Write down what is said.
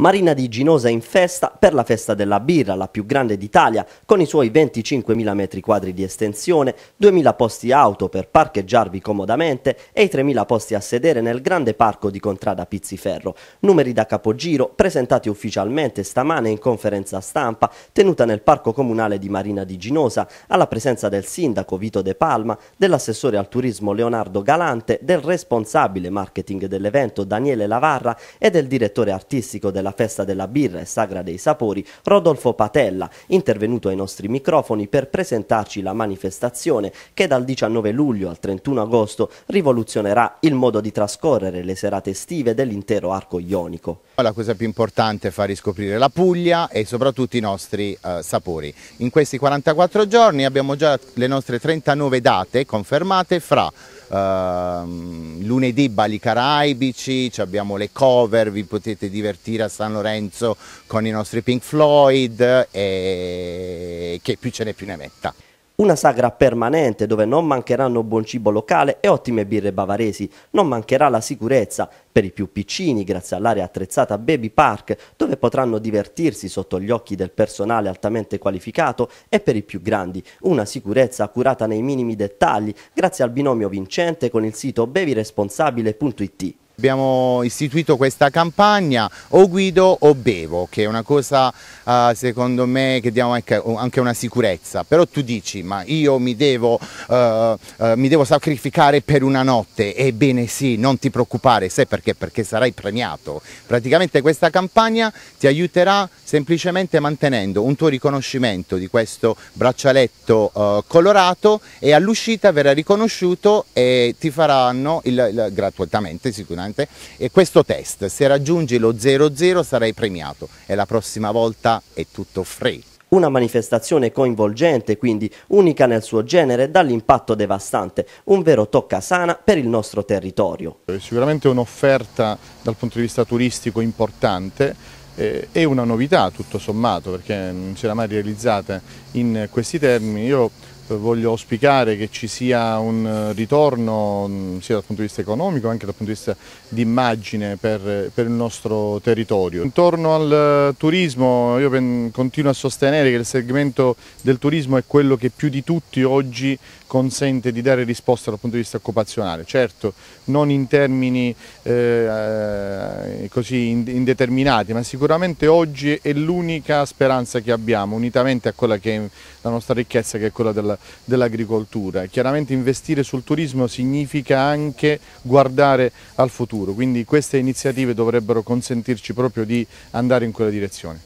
Marina di Ginosa in festa per la festa della birra, la più grande d'Italia, con i suoi 25.000 metri quadri di estensione, 2.000 posti auto per parcheggiarvi comodamente e i 3.000 posti a sedere nel grande parco di Contrada Pizziferro. Numeri da capogiro presentati ufficialmente stamane in conferenza stampa tenuta nel Parco Comunale di Marina di Ginosa, alla presenza del sindaco Vito De Palma, dell'assessore al turismo Leonardo Galante, del responsabile marketing dell'evento Daniele Lavarra e del direttore artistico della alla festa della birra e sagra dei sapori Rodolfo Patella, intervenuto ai nostri microfoni per presentarci la manifestazione che dal 19 luglio al 31 agosto rivoluzionerà il modo di trascorrere le serate estive dell'intero arco ionico. La cosa più importante è far riscoprire la Puglia e soprattutto i nostri eh, sapori. In questi 44 giorni abbiamo già le nostre 39 date confermate fra Uh, lunedì Bali Caraibici, ci abbiamo le cover, vi potete divertire a San Lorenzo con i nostri Pink Floyd e che più ce n'è più ne metta. Una sagra permanente dove non mancheranno buon cibo locale e ottime birre bavaresi, non mancherà la sicurezza per i più piccini grazie all'area attrezzata Baby Park dove potranno divertirsi sotto gli occhi del personale altamente qualificato e per i più grandi una sicurezza curata nei minimi dettagli grazie al binomio vincente con il sito beviresponsabile.it. Abbiamo istituito questa campagna o guido o bevo, che è una cosa uh, secondo me che diamo anche, anche, una sicurezza, però tu dici ma io mi devo, uh, uh, mi devo sacrificare per una notte, ebbene sì, non ti preoccupare, sai perché? Perché sarai premiato. Praticamente questa campagna ti aiuterà semplicemente mantenendo un tuo riconoscimento di questo braccialetto eh, colorato e all'uscita verrà riconosciuto e ti faranno il, il, gratuitamente sicuramente importante e questo test, se raggiungi lo 00 sarai premiato e la prossima volta è tutto free. Una manifestazione coinvolgente, quindi unica nel suo genere, dall'impatto devastante, un vero toccasana per il nostro territorio. È sicuramente un'offerta dal punto di vista turistico importante, e eh, una novità tutto sommato perché non si era mai realizzata in questi termini. Io voglio auspicare che ci sia un eh, ritorno mm, sia dal punto di vista economico anche dal punto di vista di immagine per, per il nostro territorio. Intorno al eh, turismo io continuo a sostenere che il segmento del turismo è quello che più di tutti oggi consente di dare risposta dal punto di vista occupazionale, certo non in termini eh, eh così indeterminati, ma sicuramente oggi è l'unica speranza che abbiamo, unitamente a quella che è la nostra ricchezza che è quella della, dell'agricoltura. Chiaramente investire sul turismo significa anche guardare al futuro, quindi queste iniziative dovrebbero consentirci proprio di andare in quella direzione.